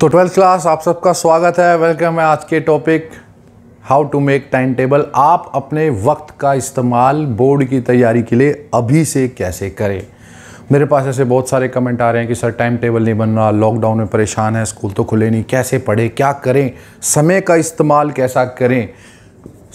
तो twelfth class आप सबका स्वागत है वेलकम है आज के topic how to make time table आप अपने वक्त का इस्तेमाल बोर्ड की तैयारी के लिए अभी से कैसे करें मेरे पास ऐसे बहुत सारे कमेंट आ रहे हैं कि सर टाइम टेबल नहीं बन रहा लॉकडाउन में परेशान है स्कूल तो खुले नहीं कैसे पढ़े क्या करें समय का इस्तेमाल कैसा करें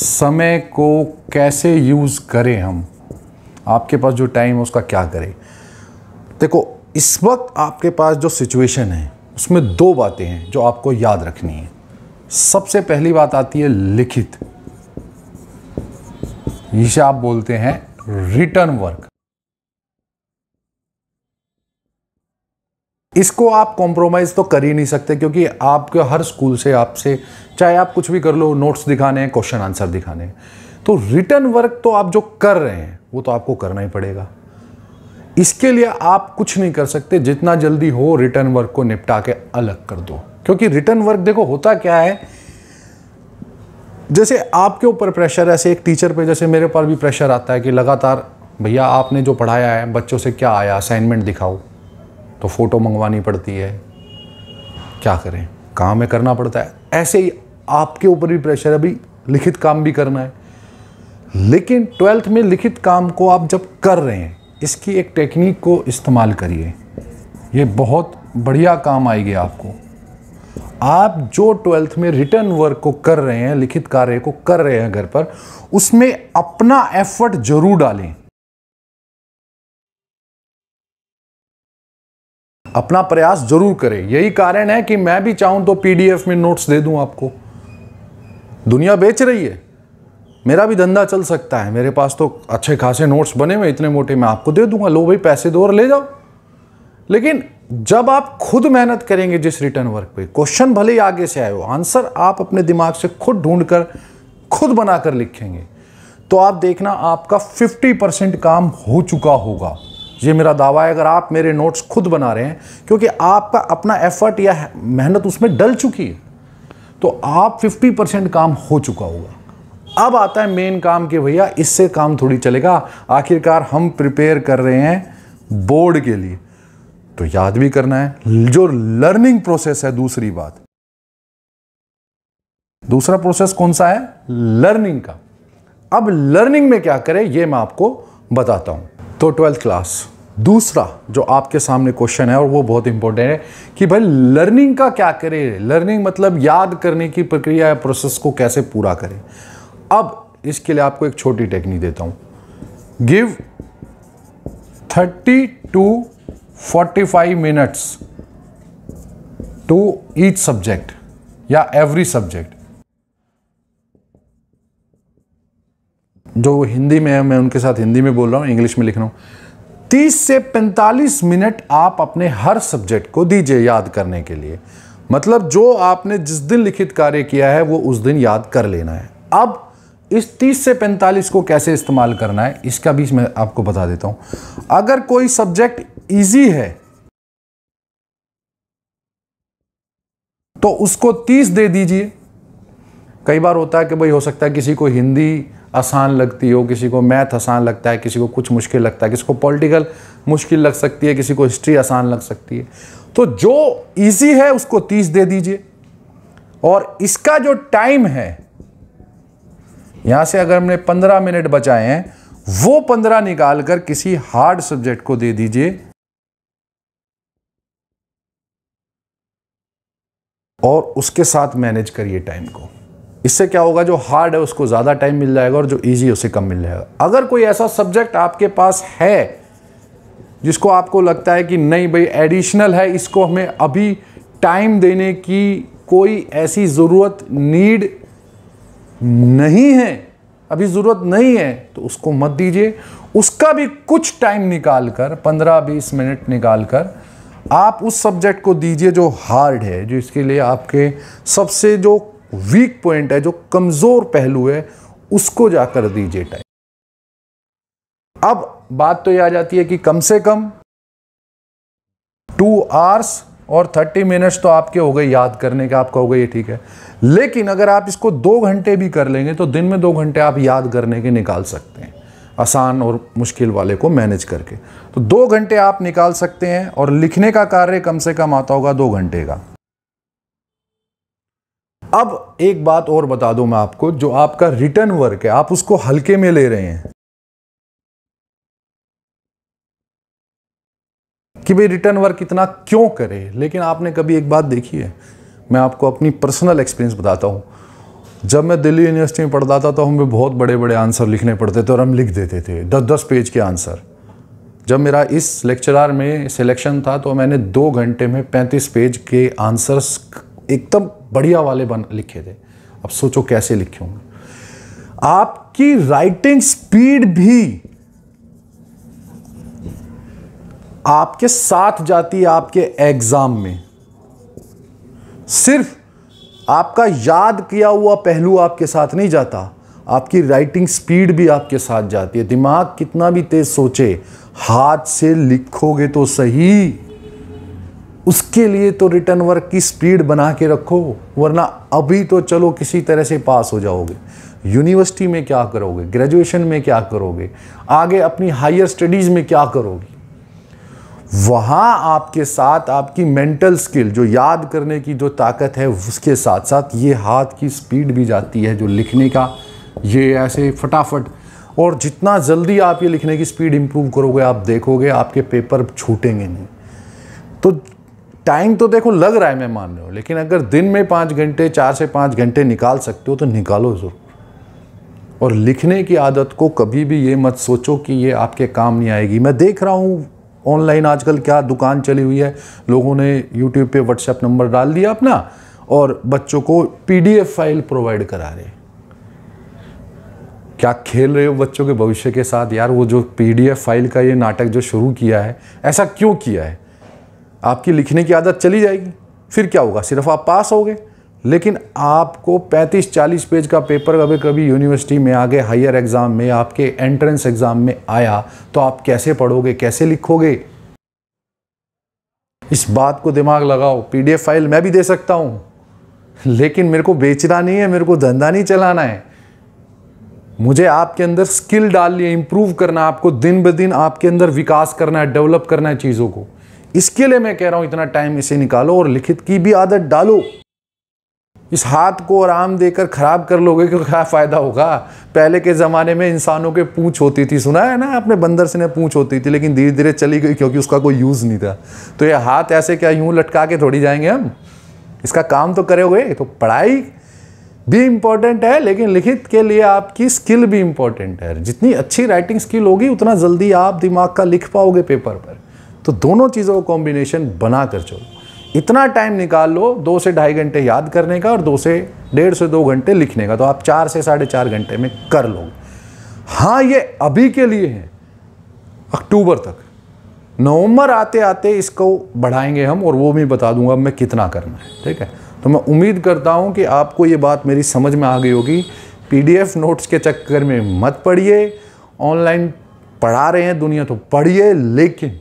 समय को कैसे यूज़ करें हम आपके पास जो टाइम है उसका क्या करें देखो इस वक्त आपके पास जो सिचुएशन है उसमें दो बातें हैं जो आपको याद रखनी है सबसे पहली बात आती है लिखित जिसे आप बोलते हैं रिटर्न वर्क इसको आप कॉम्प्रोमाइज़ तो कर ही नहीं सकते क्योंकि आपके हर स्कूल से आपसे चाहे आप कुछ भी कर लो नोट्स दिखाने हैं क्वेश्चन आंसर दिखाने हैं तो रिटर्न वर्क तो आप जो कर रहे हैं वो तो आपको करना ही पड़ेगा इसके लिए आप कुछ नहीं कर सकते जितना जल्दी हो रिटर्न वर्क को निपटा के अलग कर दो क्योंकि रिटर्न वर्क देखो होता क्या है जैसे आपके ऊपर प्रेशर ऐसे एक टीचर पे जैसे मेरे पर भी प्रेशर आता है कि लगातार भैया आपने जो पढ़ाया है बच्चों से क्या आया असाइनमेंट दिखाओ तो फ़ोटो मंगवानी पड़ती है क्या करें काम है करना पड़ता है ऐसे ही आपके ऊपर भी प्रेशर है अभी लिखित काम भी करना है लेकिन ट्वेल्थ में लिखित काम को आप जब कर रहे हैं इसकी एक टेक्निक को इस्तेमाल करिए ये बहुत बढ़िया काम आएगी आपको आप जो ट्वेल्थ में रिटर्न वर्क को कर रहे हैं लिखित कार्य को कर रहे हैं घर पर उसमें अपना एफर्ट जरूर डालें अपना प्रयास जरूर करें यही कारण है कि मैं भी चाहूं तो पीडीएफ में नोट्स दे दूं आपको दुनिया बेच रही है मेरा भी धंधा चल सकता है मेरे पास तो अच्छे खासे नोट्स बने हुए इतने मोटे मैं आपको दे दूंगा लो भाई पैसे दो और ले जाओ लेकिन जब आप खुद मेहनत करेंगे जिस रिटर्न वर्क पे क्वेश्चन भले ही आगे से आए हो आंसर आप अपने दिमाग से खुद ढूंढ कर खुद बनाकर लिखेंगे तो आप देखना आपका 50 परसेंट काम हो चुका होगा ये मेरा दावा है अगर आप मेरे नोट्स खुद बना रहे हैं क्योंकि आपका अपना एफर्ट या मेहनत उसमें डल चुकी है तो आप 50 परसेंट काम हो चुका होगा अब आता है मेन काम कि भैया इससे काम थोड़ी चलेगा आखिरकार हम प्रिपेयर कर रहे हैं बोर्ड के लिए तो याद भी करना है जो लर्निंग प्रोसेस है दूसरी बात दूसरा प्रोसेस कौन सा है लर्निंग का अब लर्निंग में क्या करें यह मैं आपको बताता हूं तो ट्वेल्थ क्लास दूसरा जो आपके सामने क्वेश्चन है और वो बहुत इंपॉर्टेंट है कि भाई लर्निंग का क्या करें लर्निंग मतलब याद करने की प्रक्रिया या प्रोसेस को कैसे पूरा करें अब इसके लिए आपको एक छोटी टेक्निक देता हूं give 30 to 45 minutes to each subject या एवरी सब्जेक्ट जो हिंदी में है मैं उनके साथ हिंदी में बोल रहा हूं इंग्लिश में लिख रहा हूं तीस से पैंतालीस मिनट आप अपने हर सब्जेक्ट को दीजिए याद करने के लिए मतलब जो आपने जिस दिन लिखित कार्य किया है वो उस दिन याद कर लेना है अब इस 30 से 45 को कैसे इस्तेमाल करना है इसका भी मैं आपको बता देता हूं अगर कोई सब्जेक्ट इजी है तो उसको 30 दे दीजिए कई बार होता है कि भाई हो सकता है किसी को हिंदी आसान लगती हो किसी को मैथ आसान लगता है किसी को कुछ मुश्किल लगता है किसी को पॉलिटिकल मुश्किल लग सकती है किसी को हिस्ट्री आसान लग सकती है तो जो इजी है उसको तीस दे दीजिए और इसका जो टाइम है यहाँ से अगर हमने पंद्रह मिनट बचाए हैं वो पंद्रह निकाल कर किसी हार्ड सब्जेक्ट को दे दीजिए और उसके साथ मैनेज करिए टाइम को इससे क्या होगा जो हार्ड है उसको ज़्यादा टाइम मिल जाएगा और जो ईजी है उसे कम मिल जाएगा अगर कोई ऐसा सब्जेक्ट आपके पास है जिसको आपको लगता है कि नहीं भाई एडिशनल है इसको हमें अभी टाइम देने की कोई ऐसी ज़रूरत नीड नहीं है अभी ज़रूरत नहीं है तो उसको मत दीजिए उसका भी कुछ टाइम निकाल कर पंद्रह बीस मिनट निकाल कर आप उस सब्जेक्ट को दीजिए जो हार्ड है जो इसके लिए आपके सबसे जो वीक पॉइंट है जो कमज़ोर पहलू है उसको जाकर दीजिए टाइम अब बात तो ये आ जाती है कि कम से कम टू आवर्स और 30 मिनट्स तो आपके हो गए याद करने के हो गए ये ठीक है लेकिन अगर आप इसको दो घंटे भी कर लेंगे तो दिन में दो घंटे आप याद करने के निकाल सकते हैं आसान और मुश्किल वाले को मैनेज करके तो दो घंटे आप निकाल सकते हैं और लिखने का कार्य कम से कम आता होगा दो घंटे का अब एक बात और बता दूं मैं आपको जो आपका रिटर्न वर्क है आप उसको हल्के में ले रहे हैं कि भाई रिटर्न वर्क इतना क्यों करे लेकिन आपने कभी एक बात देखी है मैं आपको अपनी पर्सनल एक्सपीरियंस बताता हूँ जब मैं दिल्ली यूनिवर्सिटी में पढ़ता था तो हमें बहुत बड़े बड़े आंसर लिखने पड़ते थे और हम लिख देते थे दस दस पेज के आंसर जब मेरा इस लेक्चरार में सिलेक्शन था तो मैंने दो घंटे में पैंतीस पेज के आंसर्स एकदम बढ़िया वाले बन लिखे थे अब सोचो कैसे लिखे होंगे आपकी राइटिंग स्पीड भी आपके साथ जाती है आपके एग्ज़ाम में सिर्फ आपका याद किया हुआ पहलू आपके साथ नहीं जाता आपकी राइटिंग स्पीड भी आपके साथ जाती है दिमाग कितना भी तेज़ सोचे हाथ से लिखोगे तो सही उसके लिए तो रिटर्न वर्क की स्पीड बना के रखो वरना अभी तो चलो किसी तरह से पास हो जाओगे यूनिवर्सिटी में क्या करोगे ग्रेजुएशन में क्या करोगे आगे अपनी हायर स्टडीज़ में क्या करोगे वहाँ आपके साथ आपकी मेंटल स्किल जो याद करने की जो ताकत है उसके साथ साथ ये हाथ की स्पीड भी जाती है जो लिखने का ये ऐसे फटाफट और जितना जल्दी आप ये लिखने की स्पीड इम्प्रूव करोगे आप देखोगे आपके पेपर छूटेंगे नहीं तो टाइम तो देखो लग रहा है मैं मान रहा हूँ लेकिन अगर दिन में पाँच घंटे चार से पाँच घंटे निकाल सकते हो तो निकालो ज़रूर और लिखने की आदत को कभी भी ये मत सोचो कि ये आपके काम नहीं आएगी मैं देख रहा हूँ ऑनलाइन आजकल क्या दुकान चली हुई है लोगों ने यूट्यूब पे व्हाट्सएप नंबर डाल दिया अपना और बच्चों को पीडीएफ फाइल प्रोवाइड करा रहे क्या खेल रहे हो बच्चों के भविष्य के साथ यार वो जो पीडीएफ फाइल का ये नाटक जो शुरू किया है ऐसा क्यों किया है आपकी लिखने की आदत चली जाएगी फिर क्या होगा सिर्फ आप पास हो गए लेकिन आपको 35-40 पेज का पेपर कभी कभी यूनिवर्सिटी में आगे हायर एग्ज़ाम में आपके एंट्रेंस एग्ज़ाम में आया तो आप कैसे पढ़ोगे कैसे लिखोगे इस बात को दिमाग लगाओ पीडीएफ फाइल मैं भी दे सकता हूं लेकिन मेरे को बेचना नहीं है मेरे को धंधा नहीं चलाना है मुझे आपके अंदर स्किल डालनी है इंप्रूव करना है आपको दिन ब दिन आपके अंदर विकास करना है डेवलप करना है चीज़ों को इसके लिए मैं कह रहा हूं इतना टाइम इसे निकालो और लिखित की भी आदत डालो इस हाथ को आराम देकर ख़राब कर लोगे कि क्या फ़ायदा होगा पहले के ज़माने में इंसानों के पूँछ होती थी सुना है ना आपने बंदर से ने पूँछ होती थी लेकिन धीरे धीरे चली गई क्योंकि उसका कोई यूज़ नहीं था तो ये हाथ ऐसे क्या यूँ लटका के थोड़ी जाएंगे हम इसका काम तो करोगे तो पढ़ाई भी इम्पॉर्टेंट है लेकिन लिखित के लिए आपकी स्किल भी इम्पॉर्टेंट है जितनी अच्छी राइटिंग स्किल होगी उतना जल्दी आप दिमाग का लिख पाओगे पेपर पर तो दोनों चीज़ों का कॉम्बिनेशन बना कर चलो इतना टाइम निकाल लो दो से ढाई घंटे याद करने का और दो से डेढ़ से दो घंटे लिखने का तो आप चार से साढ़े चार घंटे में कर लोगे हाँ ये अभी के लिए है अक्टूबर तक नवंबर आते आते इसको बढ़ाएंगे हम और वो भी बता दूंगा मैं कितना करना है ठीक है तो मैं उम्मीद करता हूँ कि आपको ये बात मेरी समझ में आ गई होगी पीडीएफ नोट्स के चक्कर में मत पढ़िए ऑनलाइन पढ़ा रहे हैं दुनिया तो पढ़िए लेकिन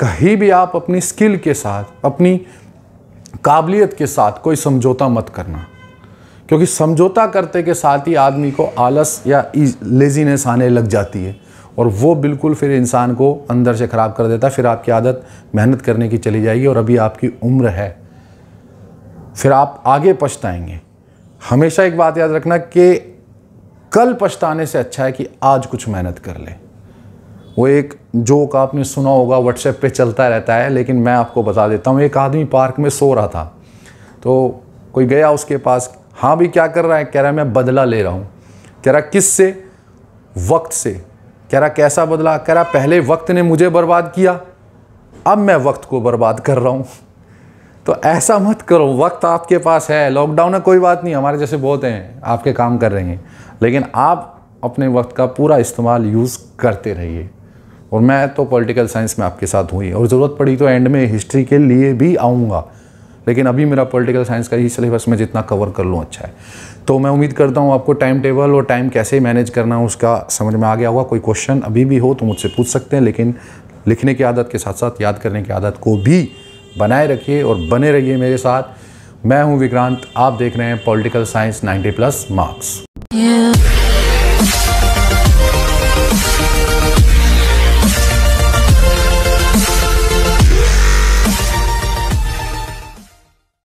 कहीं भी आप अपनी स्किल के साथ अपनी काबिलियत के साथ कोई समझौता मत करना क्योंकि समझौता करते के साथ ही आदमी को आलस या लेजीनेस आने लग जाती है और वो बिल्कुल फिर इंसान को अंदर से ख़राब कर देता है फिर आपकी आदत मेहनत करने की चली जाएगी और अभी आपकी उम्र है फिर आप आगे पछताएंगे हमेशा एक बात याद रखना कि कल पछताने से अच्छा है कि आज कुछ मेहनत कर लें वो एक जोक आपने सुना होगा व्हाट्सएप पे चलता रहता है लेकिन मैं आपको बता देता हूँ एक आदमी पार्क में सो रहा था तो कोई गया उसके पास हाँ भी क्या कर रहा है कह रहा है मैं बदला ले रहा हूँ कह रहा किस से वक्त से कह रहा कैसा बदला कह रहा पहले वक्त ने मुझे बर्बाद किया अब मैं वक्त को बर्बाद कर रहा हूँ तो ऐसा मत करो वक्त आपके पास है लॉकडाउन है कोई बात नहीं हमारे जैसे बहुत हैं आपके काम कर रहे हैं लेकिन आप अपने वक्त का पूरा इस्तेमाल यूज़ करते रहिए और मैं तो पॉलिटिकल साइंस में आपके साथ हुई और ज़रूरत पड़ी तो एंड में हिस्ट्री के लिए भी आऊँगा लेकिन अभी मेरा पॉलिटिकल साइंस का ही सिलेबस मैं जितना कवर कर लूँ अच्छा है तो मैं उम्मीद करता हूँ आपको टाइम टेबल और टाइम कैसे मैनेज करना उसका समझ में आ गया होगा कोई क्वेश्चन अभी भी हो तो मुझसे पूछ सकते हैं लेकिन लिखने की आदत के साथ साथ याद करने की आदत को भी बनाए रखिए और बने रहिए मेरे साथ मैं हूँ विक्रांत आप देख रहे हैं political science 90 plus marks yeah.